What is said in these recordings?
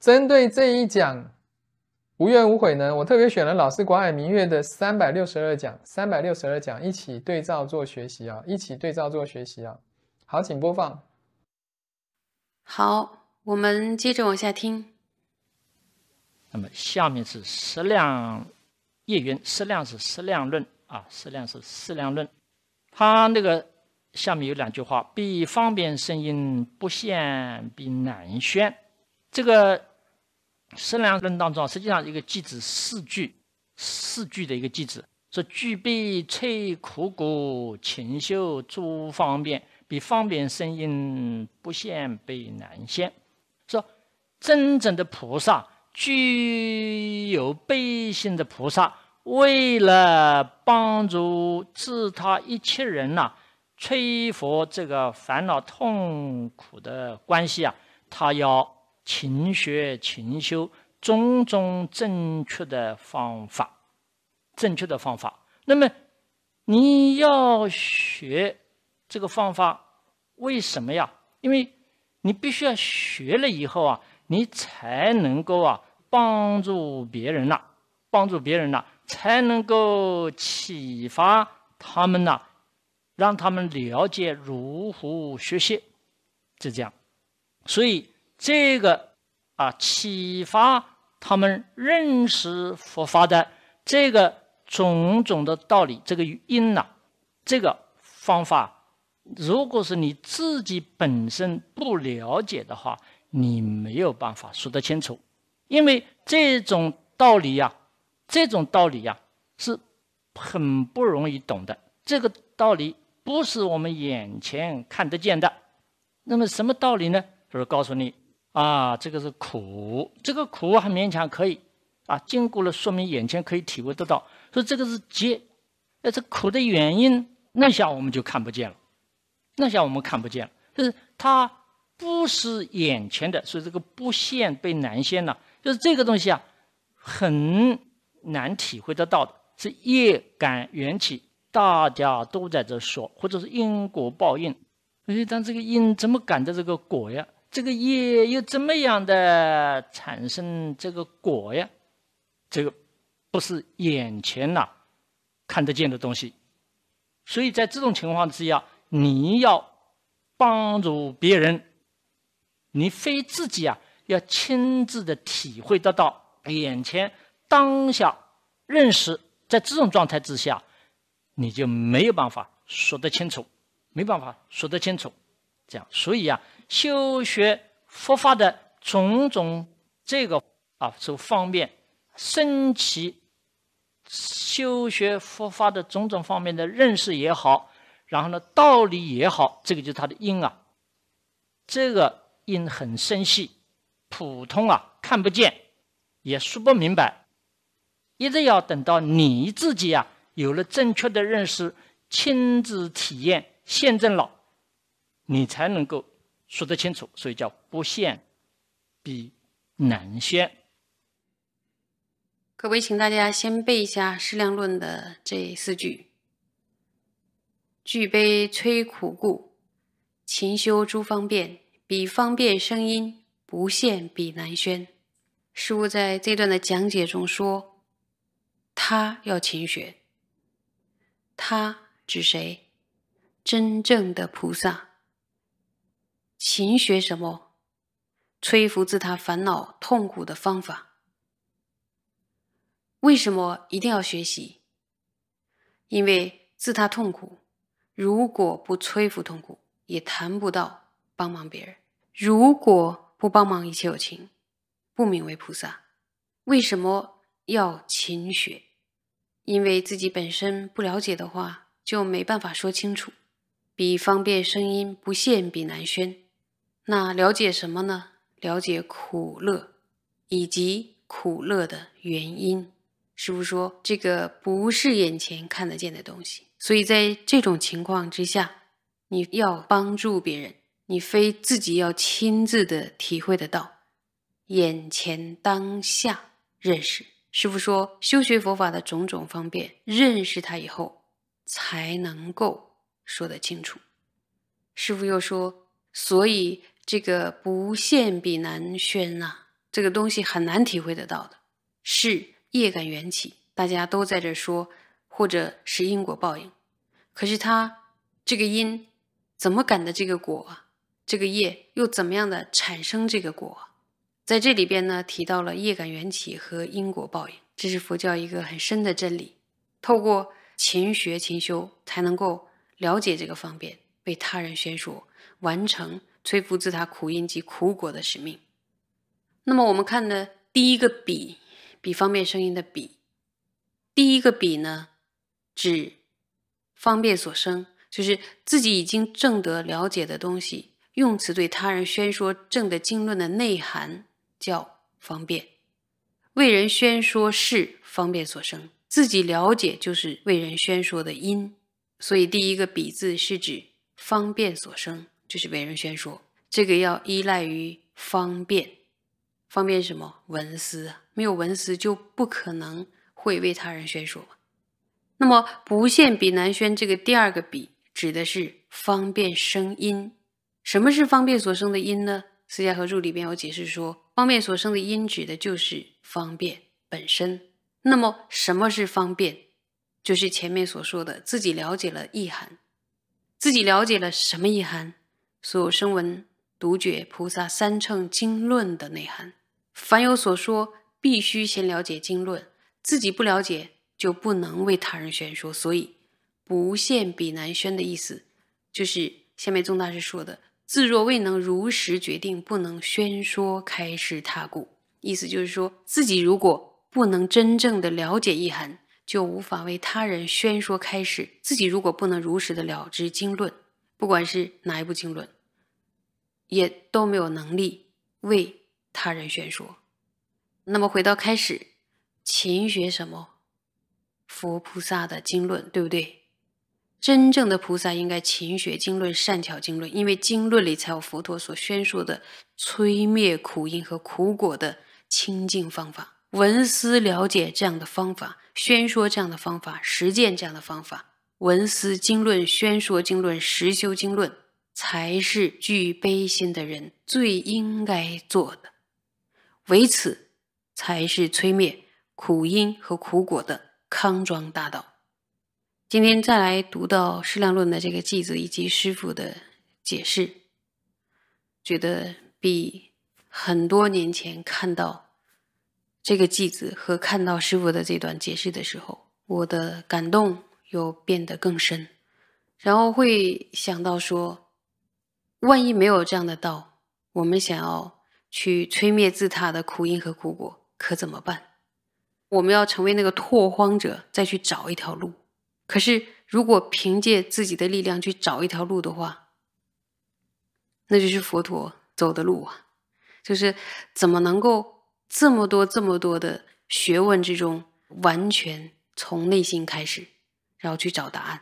针对这一讲无怨无悔呢，我特别选了老师广海明月的三百六十二讲，三百六十二讲一起对照做学习啊，一起对照做学习啊。好，请播放。好，我们接着往下听。那么下面是十量业云，十量是十量论啊，十量是十量论。他那个下面有两句话：比方便声音不现，比难宣。这个。释量论当中，实际上一个句子四句，四句的一个句子说：“具备脆苦果、勤修诸方便，比方便声音不限被难现。说真正的菩萨，具有悲心的菩萨，为了帮助治他一切人呐，催佛这个烦恼痛苦的关系啊，他要。勤学勤修，种种正确的方法，正确的方法。那么你要学这个方法，为什么呀？因为你必须要学了以后啊，你才能够啊帮助别人呐，帮助别人呐，才能够启发他们呐，让他们了解如何学习，就这样。所以。这个啊，启发他们认识佛法的这个种种的道理，这个因啊，这个方法，如果是你自己本身不了解的话，你没有办法说得清楚，因为这种道理呀，这种道理呀，是很不容易懂的。这个道理不是我们眼前看得见的。那么什么道理呢？就是告诉你。啊，这个是苦，这个苦还勉强可以，啊，经过了说明眼前可以体会得到，所以这个是劫，那这苦的原因，那下我们就看不见了，那下我们看不见了，就是它不是眼前的，所以这个不现被难现了。就是这个东西啊，很难体会得到的，是业感缘起，大家都在这说，或者是因果报应，哎，但这个因怎么感的这个果呀？这个业又怎么样的产生这个果呀？这个不是眼前呐看得见的东西，所以在这种情况之下，你要帮助别人，你非自己啊要亲自的体会得到眼前当下认识，在这种状态之下，你就没有办法说得清楚，没办法说得清楚，这样，所以啊。修学佛法的种种，这个啊，这方面升起修学佛法的种种方面的认识也好，然后呢，道理也好，这个就是它的因啊。这个因很深细，普通啊看不见，也说不明白，一直要等到你自己啊有了正确的认识，亲自体验现证了，你才能够。说得清楚，所以叫不羡比南宣。各位，请大家先背一下《释量论》的这四句：“具悲摧苦故，勤修诸方便；比方便声音，不羡比南宣。”师父在这段的讲解中说，他要勤学。他指谁？真正的菩萨。勤学什么？吹拂自他烦恼痛苦的方法。为什么一定要学习？因为自他痛苦，如果不吹拂痛苦，也谈不到帮忙别人。如果不帮忙一切有情，不名为菩萨。为什么要勤学？因为自己本身不了解的话，就没办法说清楚。比方便声音不现，比难宣。那了解什么呢？了解苦乐，以及苦乐的原因。师傅说，这个不是眼前看得见的东西，所以在这种情况之下，你要帮助别人，你非自己要亲自的体会得到，眼前当下认识。师傅说，修学佛法的种种方便，认识它以后，才能够说得清楚。师傅又说，所以。这个不现比难宣呐，这个东西很难体会得到的。是业感缘起，大家都在这说，或者是因果报应。可是他这个因怎么感的这个果啊？这个业又怎么样的产生这个果？在这里边呢，提到了业感缘起和因果报应，这是佛教一个很深的真理。透过勤学勤修，才能够了解这个方便，为他人宣说，完成。摧伏自他苦因及苦果的使命。那么我们看的第一个“比”，比方便声音的“比”。第一个“比”呢，指方便所生，就是自己已经证得了解的东西，用词对他人宣说正的经论的内涵，叫方便；为人宣说是方便所生，自己了解就是为人宣说的因。所以第一个“比”字是指方便所生。就是为人宣说，这个要依赖于方便。方便什么？文思。没有文思，就不可能会为他人宣说。那么，不羡比难宣，这个第二个“比指的是方便生音。什么是方便所生的音呢？《四家合著》里边有解释说，方便所生的音指的就是方便本身。那么，什么是方便？就是前面所说的自己了解了意涵，自己了解了什么意涵？所有生闻读觉菩萨三乘经论的内涵，凡有所说，必须先了解经论。自己不了解，就不能为他人宣说。所以“不现彼难宣”的意思，就是下面宗大师说的：“自若未能如实决定，不能宣说开示他故。”意思就是说，自己如果不能真正的了解意涵，就无法为他人宣说开示；自己如果不能如实的了知经论。不管是哪一部经论，也都没有能力为他人宣说。那么回到开始，勤学什么？佛菩萨的经论，对不对？真正的菩萨应该勤学经论，善巧经论，因为经论里才有佛陀所宣说的摧灭苦因和苦果的清净方法，文思了解这样的方法，宣说这样的方法，实践这样的方法。文思经论、宣说经论、实修经论，才是具悲心的人最应该做的。为此，才是摧灭苦因和苦果的康庄大道。今天再来读到《释量论》的这个偈子以及师傅的解释，觉得比很多年前看到这个偈子和看到师傅的这段解释的时候，我的感动。又变得更深，然后会想到说：，万一没有这样的道，我们想要去吹灭自他的苦因和苦果，可怎么办？我们要成为那个拓荒者，再去找一条路。可是，如果凭借自己的力量去找一条路的话，那就是佛陀走的路啊！就是怎么能够这么多这么多的学问之中，完全从内心开始。然后去找答案，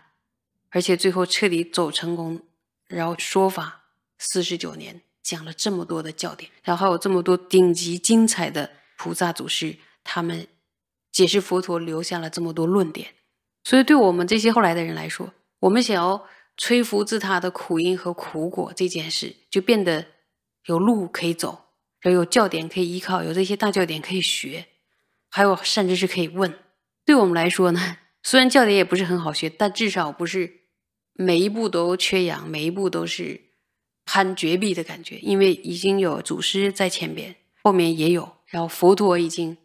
而且最后彻底走成功，然后说法四十九年讲了这么多的教点，然后还有这么多顶级精彩的菩萨祖师，他们解释佛陀留下了这么多论点，所以对我们这些后来的人来说，我们想要吹拂自他的苦因和苦果这件事，就变得有路可以走，后有教点可以依靠，有这些大教点可以学，还有甚至是可以问。对我们来说呢？虽然教典也不是很好学，但至少不是每一步都缺氧，每一步都是攀绝壁的感觉。因为已经有祖师在前边，后面也有，然后佛陀已经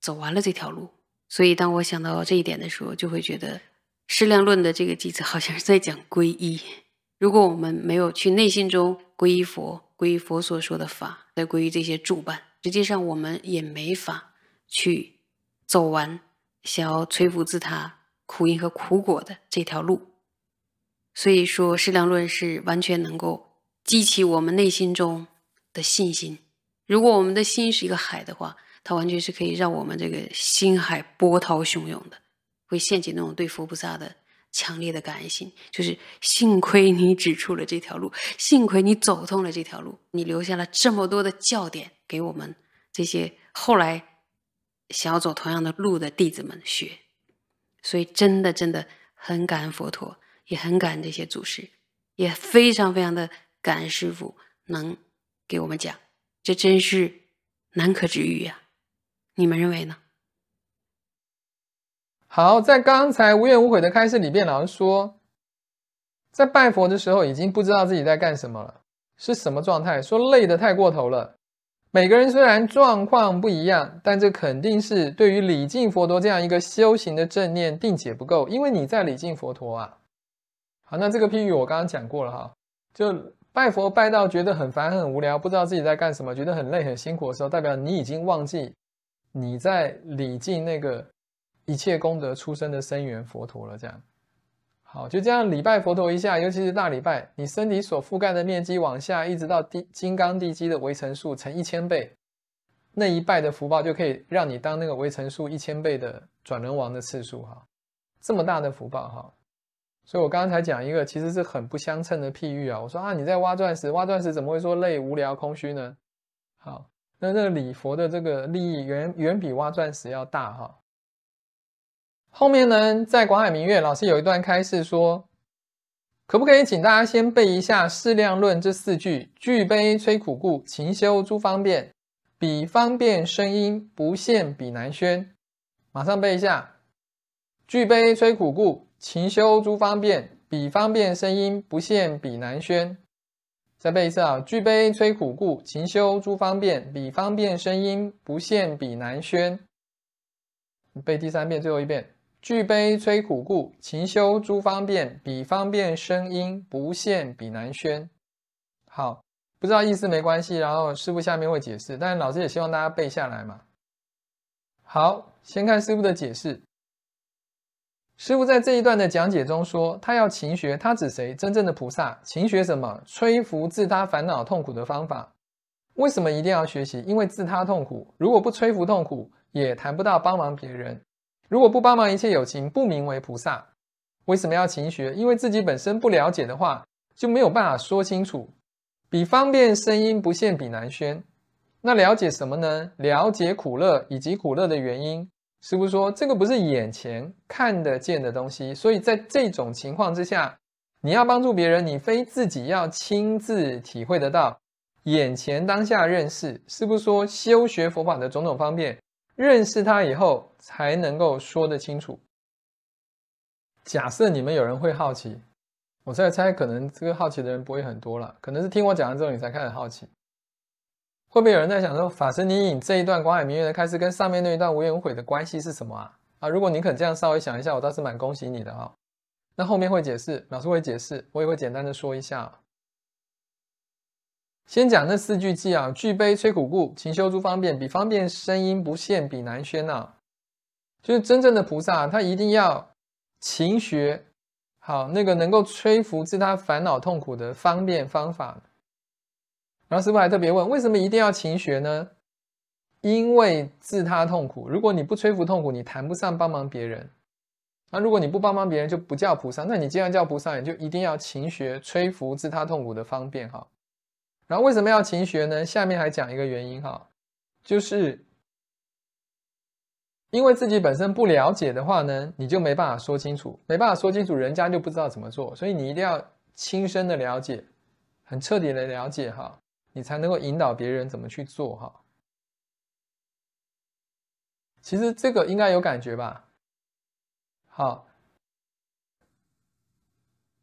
走完了这条路。所以当我想到这一点的时候，就会觉得《适量论》的这个句子好像是在讲皈依。如果我们没有去内心中皈依佛、皈依佛所说的法、再皈依这些助伴，实际上我们也没法去走完。想要摧服自他苦因和苦果的这条路，所以说适量论是完全能够激起我们内心中的信心。如果我们的心是一个海的话，它完全是可以让我们这个心海波涛汹涌的，会掀起那种对佛菩萨的强烈的感恩心。就是幸亏你指出了这条路，幸亏你走通了这条路，你留下了这么多的教点给我们这些后来。想要走同样的路的弟子们学，所以真的真的很感恩佛陀，也很感恩这些祖师，也非常非常的感恩师傅能给我们讲，这真是难可治愈呀！你们认为呢？好，在刚才无怨无悔的开始里面，老师说，在拜佛的时候已经不知道自己在干什么了，是什么状态？说累的太过头了。每个人虽然状况不一样，但这肯定是对于礼敬佛陀这样一个修行的正念定解不够。因为你在礼敬佛陀啊，好，那这个譬喻我刚刚讲过了哈，就拜佛拜到觉得很烦很无聊，不知道自己在干什么，觉得很累很辛苦的时候，代表你已经忘记你在礼敬那个一切功德出生的生源佛陀了，这样。好，就这样礼拜佛陀一下，尤其是大礼拜，你身体所覆盖的面积往下一直到地金刚地基的围城数乘一千倍，那一拜的福报就可以让你当那个围城数一千倍的转轮王的次数哈，这么大的福报哈，所以我刚才讲一个其实是很不相称的譬喻啊，我说啊你在挖钻石，挖钻石怎么会说累、无聊、空虚呢？好，那那礼佛的这个利益远远比挖钻石要大哈。后面呢，在广海明月老师有一段开示说，可不可以请大家先背一下《适量论》这四句：具悲摧苦故勤修诸方便，彼方便声音不现彼难宣。马上背一下：具悲摧苦故勤修诸方便，彼方便声音不现彼难宣。再背一次啊！具悲摧苦故勤修诸方便，彼方便声音不现彼难宣。背第三遍，最后一遍。具悲摧苦故，勤修诸方便，彼方便生因，不现彼难宣。好，不知道意思没关系。然后师傅下面会解释，但是老师也希望大家背下来嘛。好，先看师傅的解释。师傅在这一段的讲解中说，他要勤学，他指谁？真正的菩萨勤学什么？吹拂自他烦恼痛苦的方法。为什么一定要学习？因为自他痛苦，如果不吹拂痛苦，也谈不到帮忙别人。如果不帮忙，一切友情不名为菩萨。为什么要勤学？因为自己本身不了解的话，就没有办法说清楚。比方便声音不现，比难宣。那了解什么呢？了解苦乐以及苦乐的原因。师父说，这个不是眼前看得见的东西，所以在这种情况之下，你要帮助别人，你非自己要亲自体会得到。眼前当下认识。师父说，修学佛法的种种方便。认识他以后才能够说得清楚。假设你们有人会好奇，我在猜可能这个好奇的人不会很多了，可能是听我讲完之后你才开始好奇。会不会有人在想说，法师你引这一段光海明月的开始跟上面那一段无怨无悔的关系是什么啊？啊，如果你肯这样稍微想一下，我倒是蛮恭喜你的哈。那后面会解释，老师会解释，我也会简单的说一下。先讲这四句偈啊，具悲摧苦故，勤修诸方便，比方便声音不现，比难宣啊。就是真正的菩萨，他一定要勤学，好那个能够吹拂自他烦恼痛苦的方便方法。然后师父还特别问，为什么一定要勤学呢？因为自他痛苦，如果你不吹拂痛苦，你谈不上帮忙别人。那如果你不帮忙别人，就不叫菩萨。那你既然叫菩萨，你就一定要勤学吹拂自他痛苦的方便哈。然后为什么要勤学呢？下面还讲一个原因哈，就是因为自己本身不了解的话呢，你就没办法说清楚，没办法说清楚，人家就不知道怎么做，所以你一定要亲身的了解，很彻底的了解哈，你才能够引导别人怎么去做哈。其实这个应该有感觉吧，好。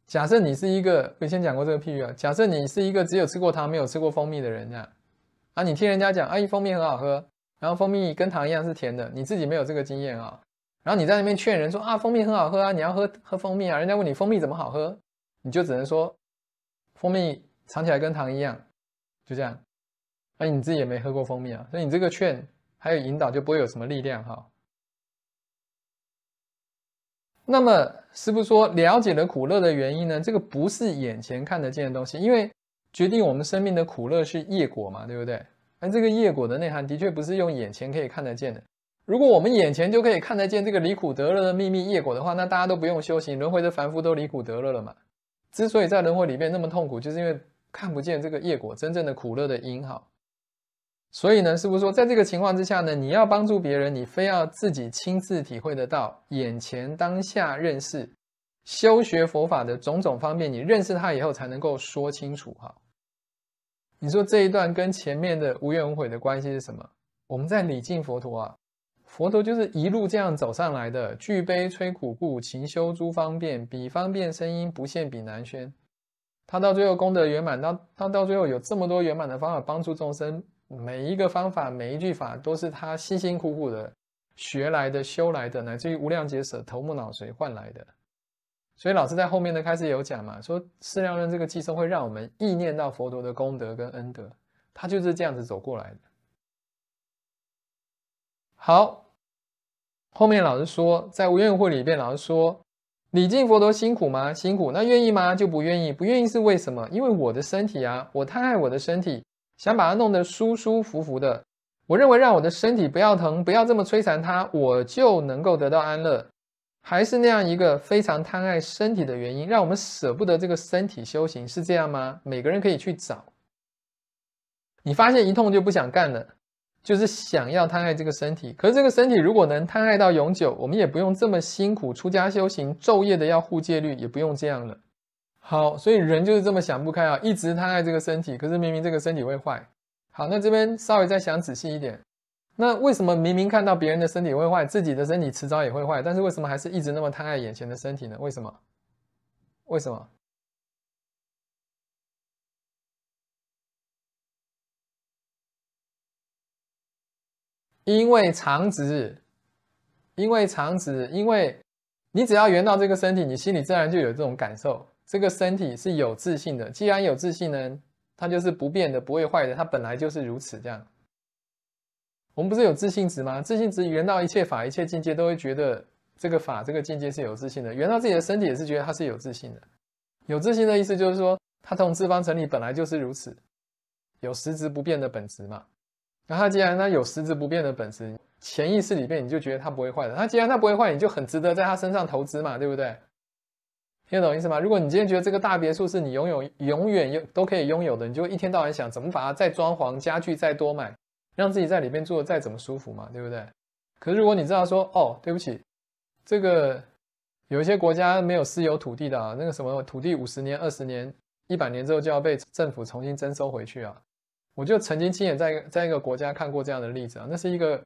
假设你是一个，我以前讲过这个譬喻啊。假设你是一个只有吃过糖没有吃过蜂蜜的人，这样，啊，你听人家讲，哎，蜂蜜很好喝，然后蜂蜜跟糖一样是甜的，你自己没有这个经验啊。然后你在那边劝人说啊，蜂蜜很好喝啊，你要喝喝蜂蜜啊。人家问你蜂蜜怎么好喝，你就只能说，蜂蜜尝起来跟糖一样，就这样。哎，你自己也没喝过蜂蜜啊，所以你这个劝还有引导就不会有什么力量哈。那么，师傅说，了解了苦乐的原因呢？这个不是眼前看得见的东西，因为决定我们生命的苦乐是业果嘛，对不对？而这个业果的内涵，的确不是用眼前可以看得见的。如果我们眼前就可以看得见这个离苦得乐的秘密业果的话，那大家都不用修行，轮回的凡夫都离苦得乐了嘛？之所以在轮回里面那么痛苦，就是因为看不见这个业果真正的苦乐的因，好。所以呢，师傅说，在这个情况之下呢，你要帮助别人，你非要自己亲自体会得到，眼前当下认识，修学佛法的种种方便，你认识他以后才能够说清楚哈。你说这一段跟前面的无怨无悔的关系是什么？我们在礼敬佛陀啊，佛陀就是一路这样走上来的，具悲摧苦故，勤修诸方便，彼方便声音不现，彼难宣。他到最后功德圆满，到他到最后有这么多圆满的方法帮助众生。每一个方法，每一句法，都是他辛辛苦苦的学来的、修来的，乃至于无量劫舍头目脑髓换来的。所以老师在后面呢开始有讲嘛，说释量论这个寄生会让我们意念到佛陀的功德跟恩德，他就是这样子走过来的。好，后面老师说，在无愿会里边，老师说，礼敬佛陀辛苦吗？辛苦。那愿意吗？就不愿意。不愿意是为什么？因为我的身体啊，我太爱我的身体。想把它弄得舒舒服服的，我认为让我的身体不要疼，不要这么摧残它，我就能够得到安乐。还是那样一个非常贪爱身体的原因，让我们舍不得这个身体修行，是这样吗？每个人可以去找。你发现一痛就不想干了，就是想要贪爱这个身体。可是这个身体如果能贪爱到永久，我们也不用这么辛苦出家修行，昼夜的要护戒律，也不用这样了。好，所以人就是这么想不开啊，一直贪爱这个身体，可是明明这个身体会坏。好，那这边稍微再想仔细一点，那为什么明明看到别人的身体会坏，自己的身体迟早也会坏，但是为什么还是一直那么贪爱眼前的身体呢？为什么？为什么？因为肠子，因为肠子，因为你只要缘到这个身体，你心里自然就有这种感受。这个身体是有自信的，既然有自信呢，它就是不变的，不会坏的，它本来就是如此这样。我们不是有自信值吗？自信值圆到一切法、一切境界都会觉得这个法、这个境界是有自信的，圆到自己的身体也是觉得它是有自信的。有自信的意思就是说，它从自方成立本来就是如此，有实质不变的本质嘛。那它既然它有实质不变的本质，潜意识里面你就觉得它不会坏的。它既然它不会坏，你就很值得在它身上投资嘛，对不对？听得懂意思吗？如果你今天觉得这个大别墅是你拥有永远拥都可以拥有的，你就一天到晚想怎么把它再装潢、家具再多买，让自己在里面住的再怎么舒服嘛，对不对？可是如果你知道说，哦，对不起，这个有一些国家没有私有土地的，啊，那个什么土地五十年、二十年、一百年之后就要被政府重新征收回去啊。我就曾经亲眼在在一个国家看过这样的例子啊，那是一个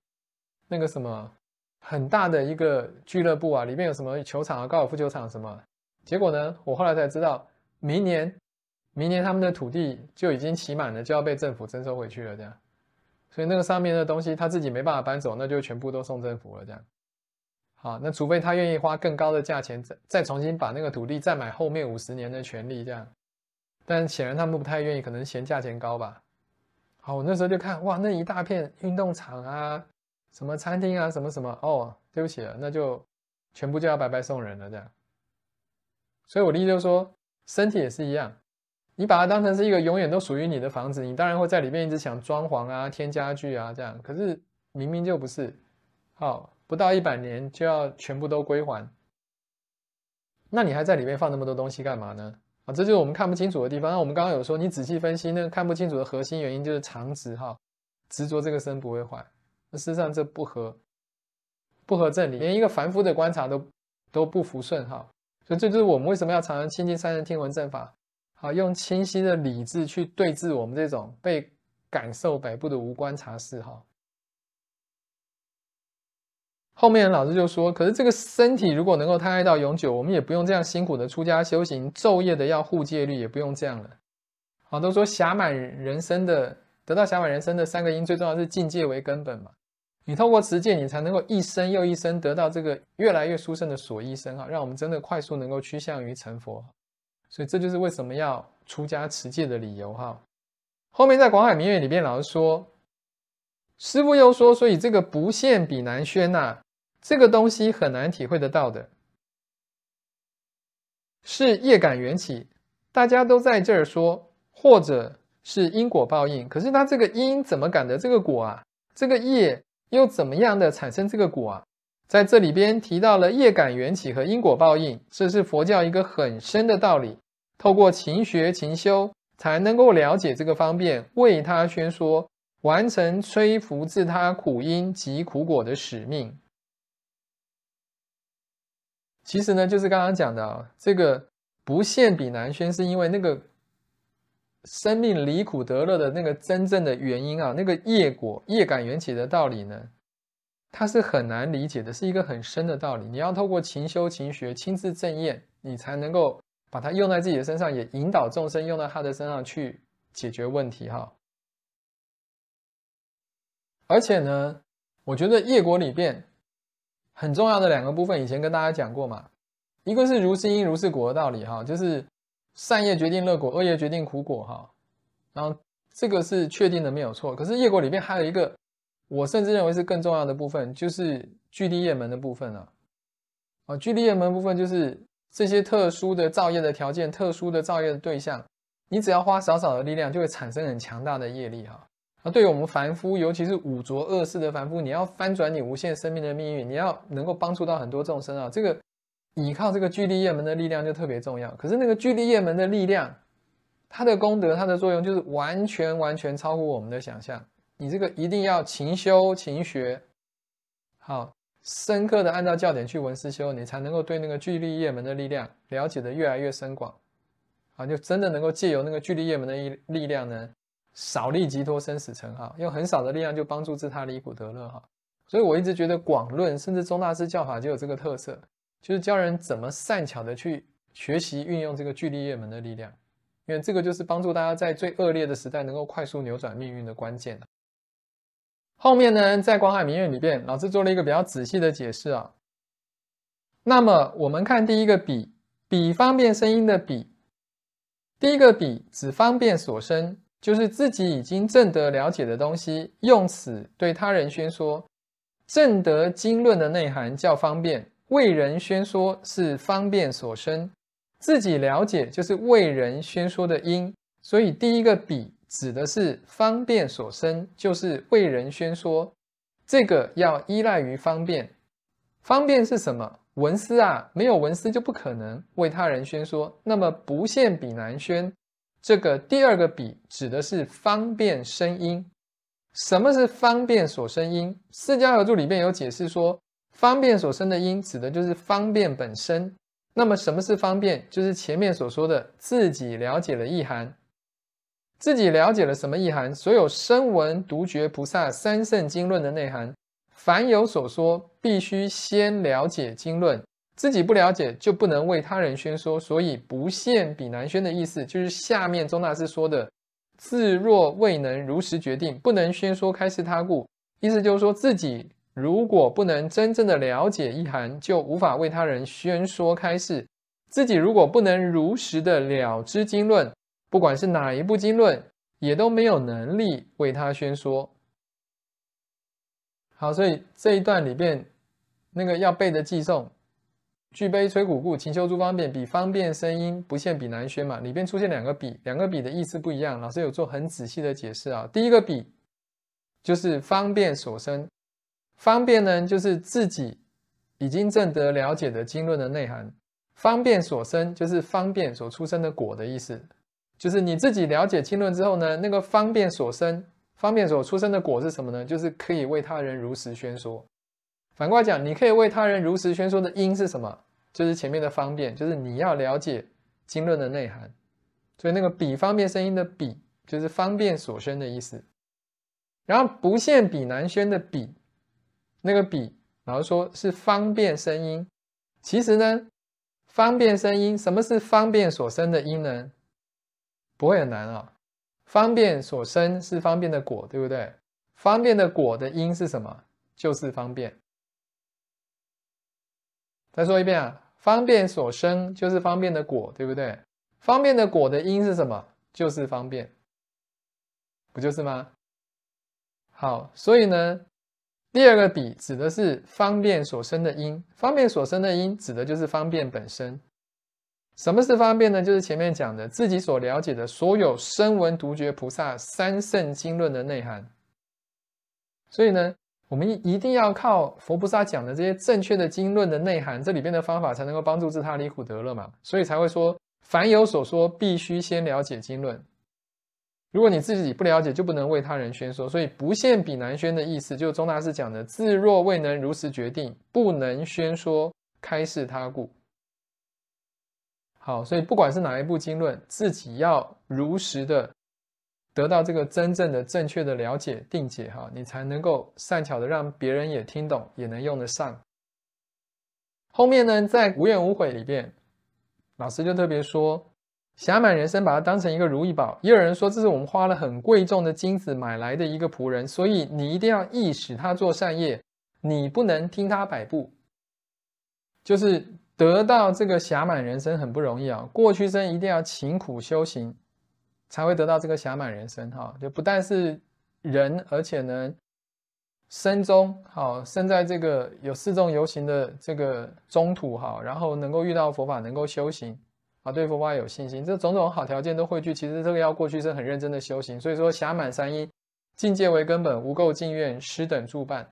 那个什么很大的一个俱乐部啊，里面有什么球场啊、高尔夫球场什么。结果呢？我后来才知道，明年，明年他们的土地就已经起满了，就要被政府征收回去了。这样，所以那个上面的东西他自己没办法搬走，那就全部都送政府了。这样，好，那除非他愿意花更高的价钱，再再重新把那个土地再买后面五十年的权利。这样，但显然他们不太愿意，可能嫌价钱高吧。好，我那时候就看，哇，那一大片运动场啊，什么餐厅啊，什么什么，哦，对不起了，那就全部就要白白送人了。这样。所以，我的意思就是说，身体也是一样，你把它当成是一个永远都属于你的房子，你当然会在里面一直想装潢啊、添家具啊这样。可是明明就不是，好，不到一百年就要全部都归还，那你还在里面放那么多东西干嘛呢？啊，这就是我们看不清楚的地方。那我们刚刚有说，你仔细分析个看不清楚的核心原因就是长执哈，执着这个身不会坏。那事实上这不合，不合正理，连一个凡夫的观察都都不服顺哈。所以这就是我们为什么要常常亲近三人听闻正法，好用清晰的理智去对峙我们这种被感受摆布的无观察事哈。后面老师就说，可是这个身体如果能够贪爱到永久，我们也不用这样辛苦的出家修行，昼夜的要护戒律，也不用这样了。好，都说暇满人生的得到暇满人生的三个因，最重要是境界为根本嘛。你透过持戒，你才能够一生又一生得到这个越来越殊胜的所依生啊，让我们真的快速能够趋向于成佛。所以这就是为什么要出家持戒的理由哈。后面在广海明月里边，老师说，师父又说，所以这个不现比难宣呐，这个东西很难体会得到的，是业感缘起。大家都在这儿说，或者是因果报应，可是他这个因怎么感的这个果啊？这个业。又怎么样的产生这个果啊？在这里边提到了业感缘起和因果报应，这是佛教一个很深的道理。透过勤学勤修，才能够了解这个方便，为他宣说，完成摧拂自他苦因及苦果的使命。其实呢，就是刚刚讲的啊，这个不限比难宣，是因为那个。生命离苦得乐的那个真正的原因啊，那个业果、业感缘起的道理呢，它是很难理解的，是一个很深的道理。你要透过勤修勤学，亲自证验，你才能够把它用在自己的身上，也引导众生用到他的身上去解决问题。哈，而且呢，我觉得业果里边很重要的两个部分，以前跟大家讲过嘛，一个是如是因如是果的道理，哈，就是。善业决定乐果，恶业决定苦果，哈，然后这个是确定的，没有错。可是业果里面还有一个，我甚至认为是更重要的部分，就是聚力业门的部分了。啊，聚力业门部分就是这些特殊的造业的条件、特殊的造业的对象，你只要花少少的力量，就会产生很强大的业力，哈。那对于我们凡夫，尤其是五浊恶世的凡夫，你要翻转你无限生命的命运，你要能够帮助到很多众生啊，这个。倚靠这个巨力业门的力量就特别重要，可是那个巨力业门的力量，它的功德、它的作用就是完全完全超乎我们的想象。你这个一定要勤修勤学，好，深刻的按照教典去闻思修，你才能够对那个巨力业门的力量了解的越来越深广，啊，就真的能够借由那个巨力业门的一力量呢，少力即托生死城哈，用很少的力量就帮助自他离苦得乐哈。所以我一直觉得广论甚至宗大师教法就有这个特色。就是教人怎么善巧的去学习运用这个巨力业门的力量，因为这个就是帮助大家在最恶劣的时代能够快速扭转命运的关键了。后面呢，在广海明月里边，老师做了一个比较仔细的解释啊。那么我们看第一个比比方便声音的比，第一个比指方便所生，就是自己已经正得了解的东西，用此对他人宣说，正得经论的内涵较方便。为人宣说是方便所生，自己了解就是为人宣说的因，所以第一个比指的是方便所生，就是为人宣说，这个要依赖于方便。方便是什么？文思啊，没有文思就不可能为他人宣说。那么不限比难宣，这个第二个比指的是方便声音。什么是方便所生因？《释迦牟尼里面有解释说。方便所生的因，指的就是方便本身。那么，什么是方便？就是前面所说的自己了解了意涵，自己了解了什么意涵？所有声闻、独觉菩萨三圣经论的内涵，凡有所说，必须先了解经论。自己不了解，就不能为他人宣说。所以，不限比南宣的意思，就是下面钟大师说的：“自若未能如实决定，不能宣说开示他故。”意思就是说自己。如果不能真正的了解意涵，就无法为他人宣说开示。自己如果不能如实的了知经论，不管是哪一部经论，也都没有能力为他宣说。好，所以这一段里边，那个要背的寄诵，俱悲摧古故，勤修诸方便，比方便声音，不现比难宣嘛。里边出现两个比，两个比的意思不一样。老师有做很仔细的解释啊。第一个比就是方便所生。方便呢，就是自己已经证得了解的经论的内涵。方便所生，就是方便所出生的果的意思，就是你自己了解经论之后呢，那个方便所生、方便所出生的果是什么呢？就是可以为他人如实宣说。反过来讲，你可以为他人如实宣说的因是什么？就是前面的方便，就是你要了解经论的内涵。所以那个比方便声音的比，就是方便所生的意思。然后不限比难宣的比。那个比，然后说是方便声音，其实呢，方便声音，什么是方便所生的因呢？不会很难啊，方便所生是方便的果，对不对？方便的果的因是什么？就是方便。再说一遍啊，方便所生就是方便的果，对不对？方便的果的因是什么？就是方便，不就是吗？好，所以呢。第二个比指的是方便所生的因，方便所生的因指的就是方便本身。什么是方便呢？就是前面讲的自己所了解的所有声闻、独觉菩萨三圣经论的内涵。所以呢，我们一定要靠佛菩萨讲的这些正确的经论的内涵，这里边的方法才能够帮助自他离苦得乐嘛。所以才会说，凡有所说，必须先了解经论。如果你自己不了解，就不能为他人宣说。所以“不限彼难宣”的意思，就是宗大师讲的：“自若未能如实决定，不能宣说开示他故。”好，所以不管是哪一部经论，自己要如实的得到这个真正的、正确的了解、定解，哈，你才能够善巧的让别人也听懂，也能用得上。后面呢，在无怨无悔里边，老师就特别说。暇满人生，把它当成一个如意宝。也有人说，这是我们花了很贵重的金子买来的一个仆人，所以你一定要意识他做善业，你不能听他摆布。就是得到这个暇满人生很不容易啊！过去生一定要勤苦修行，才会得到这个暇满人生。哈，就不但是人，而且呢，生中好生在这个有四众游行的这个中土哈，然后能够遇到佛法，能够修行。啊，对佛法有信心，这种种好条件都汇聚，其实这个要过去生很认真的修行。所以说，暇满三因，境界为根本，无垢净愿师等助办。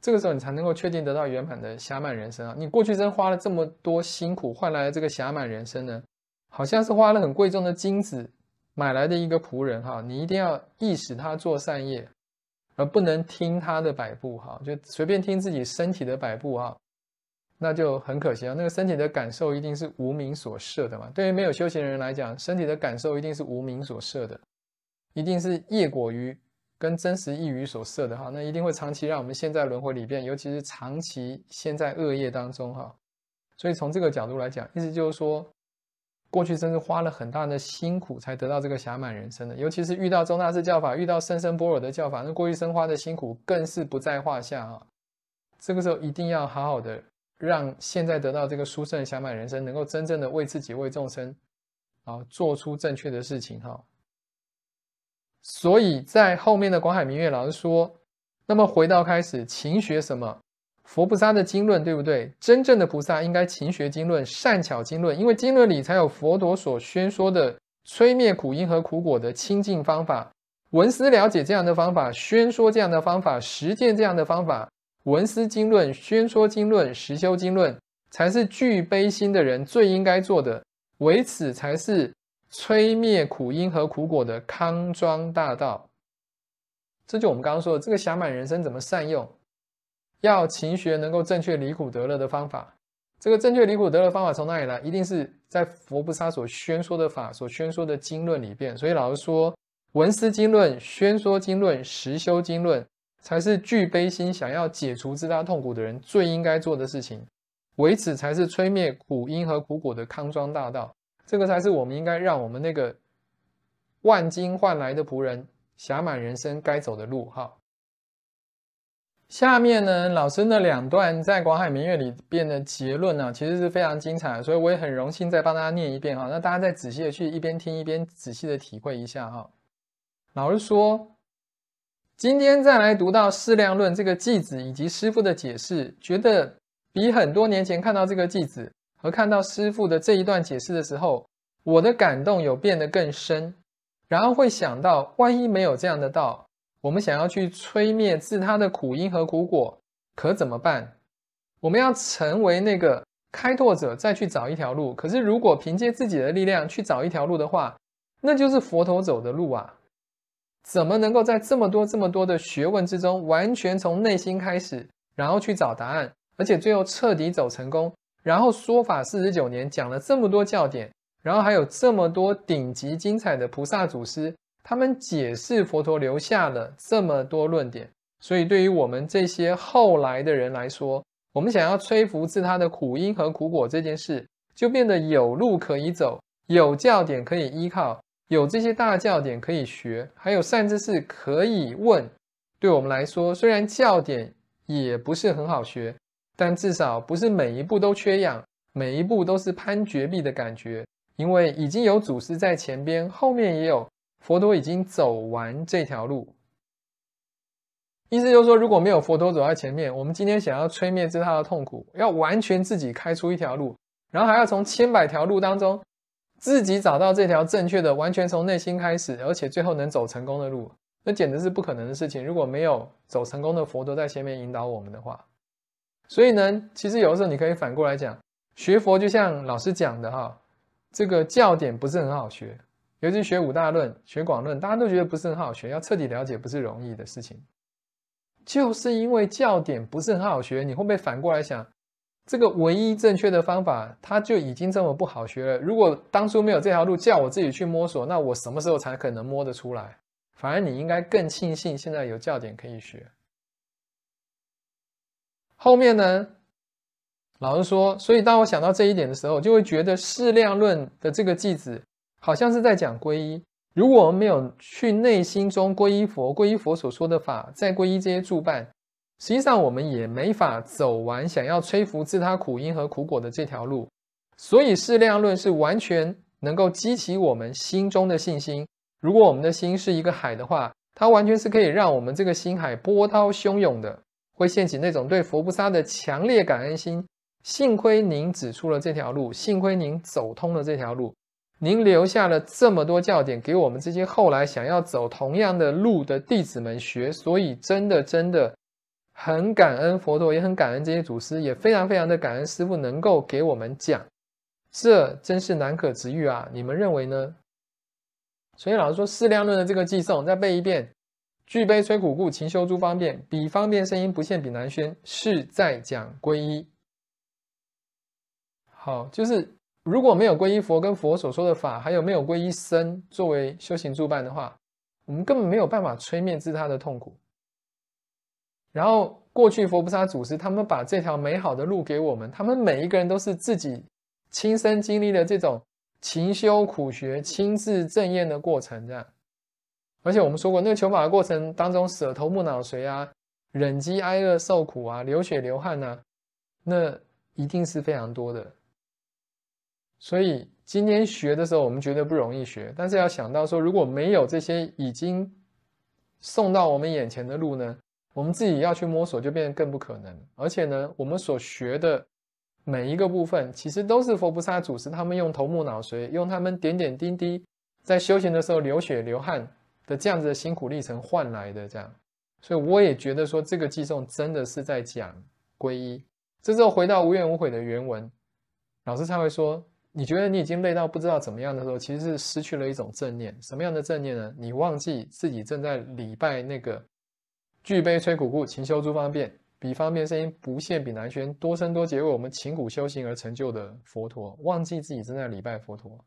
这个时候你才能够确定得到圆满的暇满人生啊！你过去生花了这么多辛苦，换来这个暇满人生呢，好像是花了很贵重的金子买来的一个仆人哈，你一定要意识他做善业，而不能听他的摆布哈，就随便听自己身体的摆布啊。那就很可惜啊，那个身体的感受一定是无名所摄的嘛。对于没有修行的人来讲，身体的感受一定是无名所摄的，一定是业果于跟真实意于所摄的哈。那一定会长期让我们陷在轮回里边，尤其是长期陷在恶业当中哈。所以从这个角度来讲，意思就是说，过去真是花了很大的辛苦才得到这个暇满人生的，尤其是遇到中大士教法，遇到生生波尔的教法，那过去生花的辛苦更是不在话下啊。这个时候一定要好好的。让现在得到这个殊胜想满人生，能够真正的为自己、为众生，啊，做出正确的事情哈。所以在后面的广海明月老师说，那么回到开始，勤学什么？佛菩萨的经论，对不对？真正的菩萨应该勤学经论，善巧经论，因为经论里才有佛陀所宣说的催灭苦因和苦果的清净方法，文思了解这样的方法，宣说这样的方法，实践这样的方法。文思经论、宣说经论、实修经论，才是具悲心的人最应该做的。为此，才是摧灭苦因和苦果的康庄大道。这就我们刚刚说的，这个享满人生怎么善用？要勤学能够正确离苦得乐的方法。这个正确离苦得乐方法从哪里来？一定是在佛菩萨所宣说的法、所宣说的经论里边。所以老师说文思经论、宣说经论、实修经论。才是具悲心，想要解除自他痛苦的人最应该做的事情。为此，才是吹灭苦因和苦果的康庄大道。这个才是我们应该让我们那个万金换来的仆人，洒满人生该走的路。哈。下面呢，老师的两段在《广海明月》里边的结论呢，其实是非常精彩的，所以我也很荣幸再帮大家念一遍哈。那大家再仔细的去一边听一边仔细的体会一下哈。老师说。今天再来读到《适量论》这个偈子以及师傅的解释，觉得比很多年前看到这个偈子和看到师傅的这一段解释的时候，我的感动有变得更深。然后会想到，万一没有这样的道，我们想要去吹灭自他的苦因和苦果，可怎么办？我们要成为那个开拓者，再去找一条路。可是如果凭借自己的力量去找一条路的话，那就是佛陀走的路啊。怎么能够在这么多这么多的学问之中，完全从内心开始，然后去找答案，而且最后彻底走成功？然后说法四十九年讲了这么多教点，然后还有这么多顶级精彩的菩萨祖师，他们解释佛陀留下了这么多论点。所以对于我们这些后来的人来说，我们想要吹拂自他的苦因和苦果这件事，就变得有路可以走，有教点可以依靠。有这些大教点可以学，还有善知识可以问。对我们来说，虽然教点也不是很好学，但至少不是每一步都缺氧，每一步都是攀绝壁的感觉。因为已经有祖师在前边，后面也有佛陀已经走完这条路。意思就是说，如果没有佛陀走在前面，我们今天想要催灭自他的痛苦，要完全自己开出一条路，然后还要从千百条路当中。自己找到这条正确的、完全从内心开始，而且最后能走成功的路，那简直是不可能的事情。如果没有走成功的佛陀在前面引导我们的话，所以呢，其实有的时候你可以反过来讲，学佛就像老师讲的哈，这个教点不是很好学，尤其学五大论、学广论，大家都觉得不是很好学，要彻底了解不是容易的事情。就是因为教点不是很好学，你会不会反过来想？这个唯一正确的方法，它就已经这么不好学了。如果当初没有这条路叫我自己去摸索，那我什么时候才可能摸得出来？反而你应该更庆幸现在有教点可以学。后面呢？老师说，所以当我想到这一点的时候，就会觉得适量论的这个句子好像是在讲皈依。如果我们没有去内心中皈依佛，皈依佛所说的法，再皈依这些助伴。实际上，我们也没法走完想要吹拂自他苦因和苦果的这条路，所以适量论是完全能够激起我们心中的信心。如果我们的心是一个海的话，它完全是可以让我们这个心海波涛汹涌的，会掀起那种对佛菩萨的强烈感恩心。幸亏您指出了这条路，幸亏您走通了这条路，您留下了这么多教点给我们这些后来想要走同样的路的弟子们学。所以，真的，真的。很感恩佛陀，也很感恩这些祖师，也非常非常的感恩师傅能够给我们讲，这真是难可值遇啊！你们认为呢？所以老师说《四量论》的这个偈颂再背一遍：具悲摧苦故，勤修诸方便；彼方便，声音不现，彼难宣。是在讲皈依。好，就是如果没有皈依佛跟佛所说的法，还有没有皈依僧作为修行助伴的话，我们根本没有办法催灭自他的痛苦。然后，过去佛菩萨祖师他们把这条美好的路给我们，他们每一个人都是自己亲身经历了这种勤修苦学、亲自正验的过程，这样。而且我们说过，那个求法的过程当中，舍头目脑髓啊，忍饥挨饿、受苦啊，流血流汗呐，那一定是非常多的。所以今天学的时候，我们觉得不容易学，但是要想到说，如果没有这些已经送到我们眼前的路呢？我们自己要去摸索，就变得更不可能。而且呢，我们所学的每一个部分，其实都是佛菩萨祖师他们用头目脑髓，用他们点点滴滴在修行的时候流血流汗的这样子的辛苦历程换来的。这样，所以我也觉得说，这个偈颂真的是在讲皈依。这时候回到无怨无悔的原文，老师才会说：你觉得你已经累到不知道怎么样的时候，其实是失去了一种正念。什么样的正念呢？你忘记自己正在礼拜那个。具悲摧古故，勤修诸方便。彼方便声音不现，彼南轩多生多劫，为我们勤苦修行而成就的佛陀，忘记自己正在礼拜佛陀。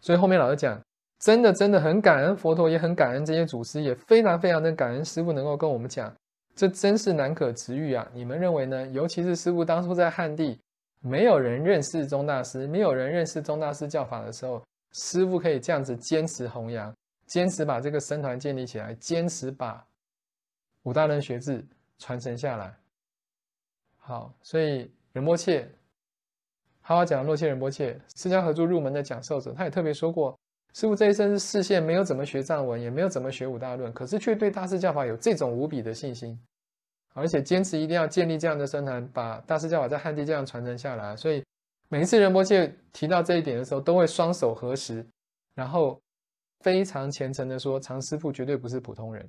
所以后面老师讲，真的真的很感恩佛陀，也很感恩这些祖师，也非常非常的感恩师傅能够跟我们讲，这真是难可值遇啊！你们认为呢？尤其是师傅当初在汉地，没有人认识宗大师，没有人认识宗大师教法的时候，师傅可以这样子坚持弘扬。坚持把这个僧团建立起来，坚持把五大人学制传承下来。好，所以仁波切，哈瓦讲，洛切仁波切，释迦合作入门的讲授者，他也特别说过，师傅这一生是视线没有怎么学藏文，也没有怎么学五大论，可是却对大师教法有这种无比的信心，而且坚持一定要建立这样的僧团，把大师教法在汉地这样传承下来。所以每一次仁波切提到这一点的时候，都会双手合十，然后。非常虔诚的说，常师傅绝对不是普通人。